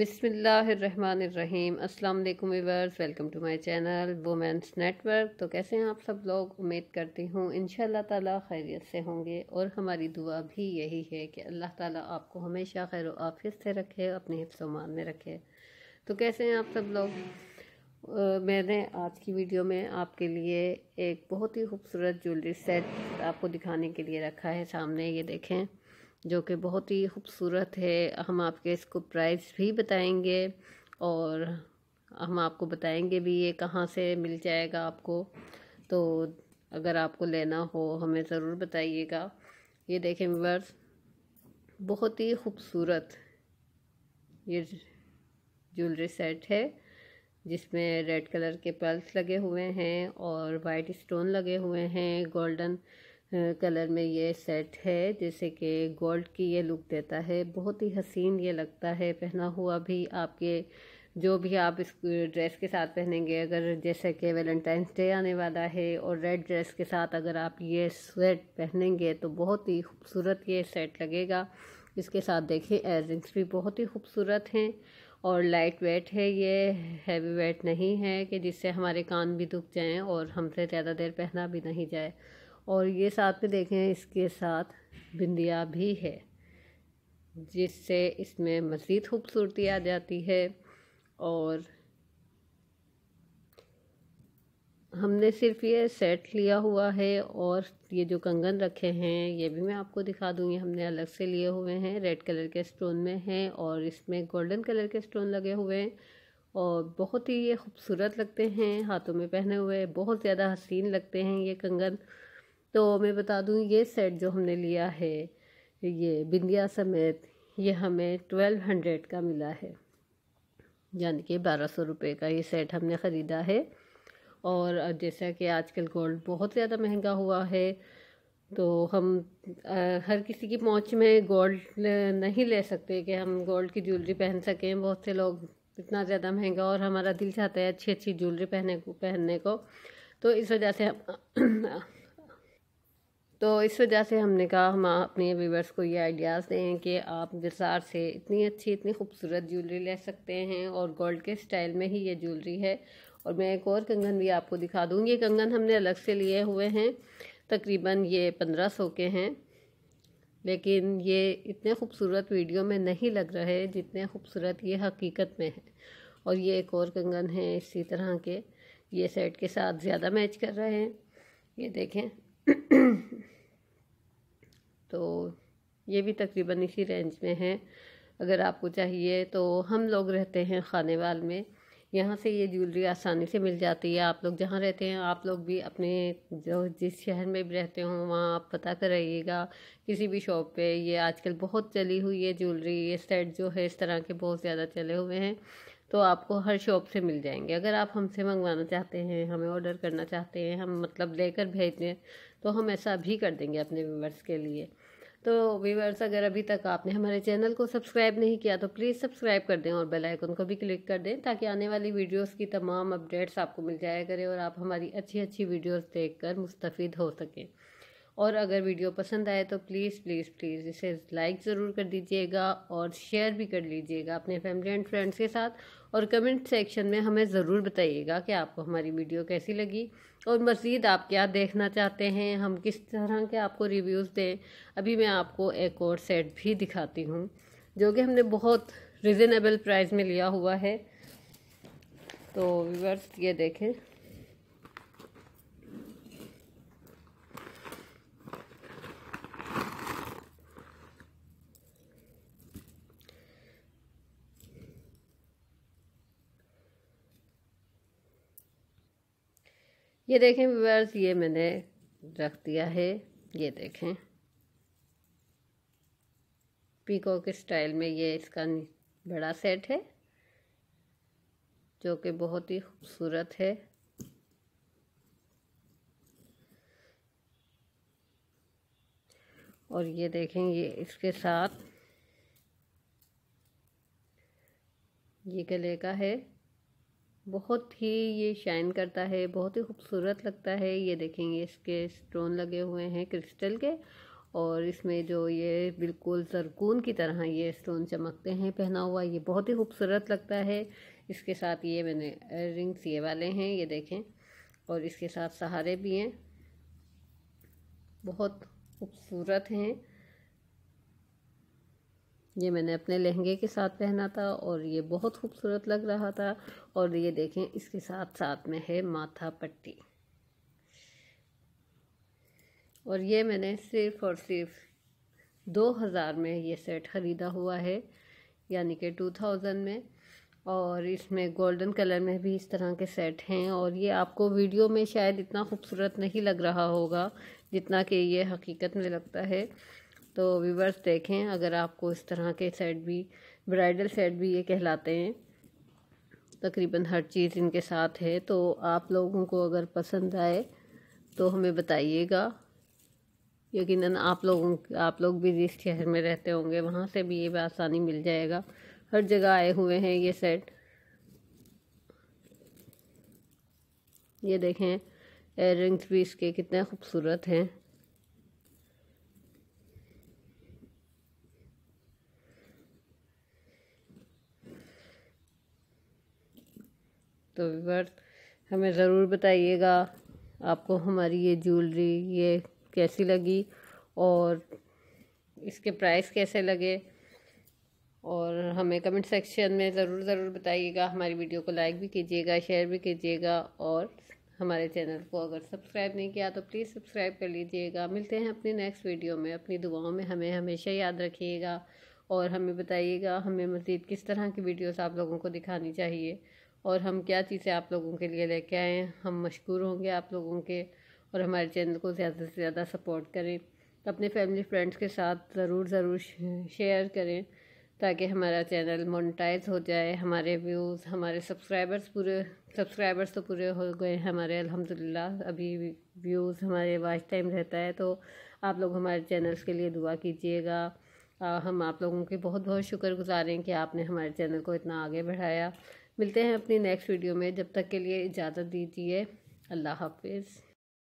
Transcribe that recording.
बिसमीम् अल्लाम viewers welcome to my channel women's network तो कैसे हैं आप सब लोग उम्मीद करती हूँ इन ताला खैरियत से होंगे और हमारी दुआ भी यही है कि अल्लाह ताला आपको हमेशा खैर आफिस से रखे अपने हिफ्समान में रखे तो कैसे हैं आप सब लोग मैंने आज की वीडियो में आपके लिए एक बहुत ही खूबसूरत ज्वेलरी सेट आपको दिखाने के लिए रखा है सामने ये देखें जो कि बहुत ही खूबसूरत है हम आपके इसको प्राइस भी बताएंगे और हम आपको बताएंगे भी ये कहाँ से मिल जाएगा आपको तो अगर आपको लेना हो हमें ज़रूर बताइएगा ये देखें वर्स बहुत ही खूबसूरत ये ज्वेलरी सेट है जिसमें रेड कलर के पर्ल्स लगे हुए हैं और वाइट स्टोन लगे हुए हैं गोल्डन कलर में ये सेट है जैसे कि गोल्ड की ये लुक देता है बहुत ही हसीन ये लगता है पहना हुआ भी आपके जो भी आप इस ड्रेस के साथ पहनेंगे अगर जैसे कि वैलेंटाइंस डे आने वाला है और रेड ड्रेस के साथ अगर आप ये स्वेट पहनेंगे तो बहुत ही खूबसूरत ये सेट लगेगा इसके साथ देखिए एयर भी बहुत ही खूबसूरत हैं और लाइट वेट है ये हैवी वेट नहीं है कि जिससे हमारे कान भी दुख जाएँ और हमसे ज़्यादा देर पहना भी नहीं जाए और ये साथ में देखें इसके साथ बिंदिया भी है जिससे इसमें मज़ीद खूबसूरती आ जाती है और हमने सिर्फ ये सेट लिया हुआ है और ये जो कंगन रखे हैं ये भी मैं आपको दिखा दूँगी हमने अलग से लिए हुए हैं रेड कलर के स्टोन में हैं और इसमें गोल्डन कलर के स्टोन लगे हुए हैं और बहुत ही ये खूबसूरत लगते हैं हाथों में पहने हुए बहुत ज़्यादा हसीन लगते हैं ये कंगन तो मैं बता दूँ ये सेट जो हमने लिया है ये बिंदिया समेत ये हमें ट्वेल्व हंड्रेड का मिला है यानी कि बारह सौ रुपये का ये सेट हमने ख़रीदा है और जैसा कि आजकल गोल्ड बहुत ज़्यादा महंगा हुआ है तो हम आ, हर किसी की पहुँच में गोल्ड नहीं ले सकते कि हम गोल्ड की ज्वेलरी पहन सकें बहुत से लोग इतना ज़्यादा महंगा और हमारा दिल चाहता है अच्छी अच्छी ज्वेलरी पहने को पहनने को तो इस वजह से हम तो इस वजह से हमने कहा हम अपने व्यूवर्स को ये आइडियाज़ दें कि आप बाज़ार से इतनी अच्छी इतनी खूबसूरत ज्वेलरी ले सकते हैं और गोल्ड के स्टाइल में ही ये ज्वेलरी है और मैं एक और कंगन भी आपको दिखा दूँ ये कंगन हमने अलग से लिए हुए हैं तकरीबन ये पंद्रह सौ के हैं लेकिन ये इतने खूबसूरत वीडियो में नहीं लग रहे जितने खूबसूरत ये हकीकत में है और ये एक और कंगन है इसी तरह के ये सेट के साथ ज़्यादा मैच कर रहे हैं ये देखें तो ये भी तकरीबन इसी रेंज में है अगर आपको चाहिए तो हम लोग रहते हैं खानेवाल में यहाँ से ये ज्वेलरी आसानी से मिल जाती है आप लोग जहाँ रहते हैं आप लोग भी अपने जो जिस शहर में भी रहते हो वहाँ आप पता कराइएगा किसी भी शॉप पे ये आजकल बहुत चली हुई है ज्वेलरी ये सेट जो है इस तरह के बहुत ज़्यादा चले हुए हैं तो आपको हर शॉप से मिल जाएंगे अगर आप हमसे मंगवाना चाहते हैं हमें ऑर्डर करना चाहते हैं हम मतलब लेकर भेज दें तो हम ऐसा भी कर देंगे अपने व्यूवर्स के लिए तो व्यूवर्स अगर अभी तक आपने हमारे चैनल को सब्सक्राइब नहीं किया तो प्लीज़ सब्सक्राइब कर दें और बेल आइकन को भी क्लिक कर दें ताकि आने वाली वीडियोस की तमाम अपडेट्स आपको मिल जाया करें और आप हमारी अच्छी अच्छी वीडियोस देखकर मुस्तफ़ हो सकें और अगर वीडियो पसंद आए तो प्लीज़ प्लीज़ प्लीज़ इसे लाइक ज़रूर कर दीजिएगा और शेयर भी कर लीजिएगा अपने फैमिली एंड फ्रेंड्स के साथ और कमेंट सेक्शन में हमें ज़रूर बताइएगा कि आपको हमारी वीडियो कैसी लगी और मज़ीद आप क्या देखना चाहते हैं हम किस तरह के आपको रिव्यूज़ दें अभी मैं आपको एक और सेट भी दिखाती हूँ जो कि हमने बहुत रिजनेबल प्राइस में लिया हुआ है तो व्यूवर्स ये देखें ये देखें व्यूअर्स ये मैंने रख दिया है ये देखें पीको के स्टाइल में ये इसका बड़ा सेट है जो कि बहुत ही खूबसूरत है और ये देखें ये इसके साथ ये गले का है बहुत ही ये शाइन करता है बहुत ही खूबसूरत लगता है ये देखेंगे इसके स्टोन लगे हुए हैं क्रिस्टल के और इसमें जो ये बिल्कुल जरकून की तरह ये स्टोन चमकते हैं पहना हुआ ये बहुत ही खूबसूरत लगता है इसके साथ ये मैंने रिंग्स ये वाले हैं ये देखें और इसके साथ सहारे भी हैं बहुत खूबसूरत हैं ये मैंने अपने लहंगे के साथ पहना था और ये बहुत खूबसूरत लग रहा था और ये देखें इसके साथ साथ में है माथा पट्टी और ये मैंने सिर्फ़ और सिर्फ दो हज़ार में ये सेट ख़रीदा हुआ है यानी कि टू थाउजेंड में और इसमें गोल्डन कलर में भी इस तरह के सेट हैं और ये आपको वीडियो में शायद इतना खूबसूरत नहीं लग रहा होगा जितना कि ये हकीकत में लगता है तो व्यूवर्स देखें अगर आपको इस तरह के सेट भी ब्राइडल सेट भी ये कहलाते हैं तकरीबन हर चीज़ इनके साथ है तो आप लोगों को अगर पसंद आए तो हमें बताइएगा यकीनन आप लोगों आप लोग भी जिस शहर में रहते होंगे वहाँ से भी ये आसानी मिल जाएगा हर जगह आए हुए हैं ये सेट ये देखें एयर रिंग्स भी इसके कितने खूबसूरत हैं तो वीवर्स हमें ज़रूर बताइएगा आपको हमारी ये ज्वेलरी ये कैसी लगी और इसके प्राइस कैसे लगे और हमें कमेंट सेक्शन में ज़रूर ज़रूर बताइएगा हमारी वीडियो को लाइक भी कीजिएगा शेयर भी कीजिएगा और हमारे चैनल को अगर सब्सक्राइब नहीं किया तो प्लीज़ सब्सक्राइब कर लीजिएगा मिलते हैं अपनी नेक्स्ट वीडियो में अपनी दुआओं में हमें हमेशा याद रखिएगा और हमें बताइएगा हमें मज़ीद किस तरह की वीडियोस आप लोगों को दिखानी चाहिए और हम क्या चीज़ें आप लोगों के लिए लेके आए हैं हम मशहूर होंगे आप लोगों के और हमारे चैनल को ज़्यादा से ज़्यादा सपोर्ट करें अपने फैमिली फ्रेंड्स के साथ ज़रूर ज़रूर शेयर करें ताकि हमारा चैनल मोनेटाइज हो जाए हमारे व्यूज़ हमारे सब्सक्राइबर्स पूरे सब्सक्राइबर्स तो पूरे हो गए हमारे अल्हम्दुलिल्लाह अभी व्यूज़ हमारे वाच टाइम रहता है तो आप लोग हमारे चैनल्स के लिए दुआ कीजिएगा हम आप लोगों के बहुत बहुत शुक्रगुजार हैं कि आपने हमारे चैनल को इतना आगे बढ़ाया मिलते हैं अपनी नेक्स्ट वीडियो में जब तक के लिए इजाज़त दीजिए अल्लाह हाफिज़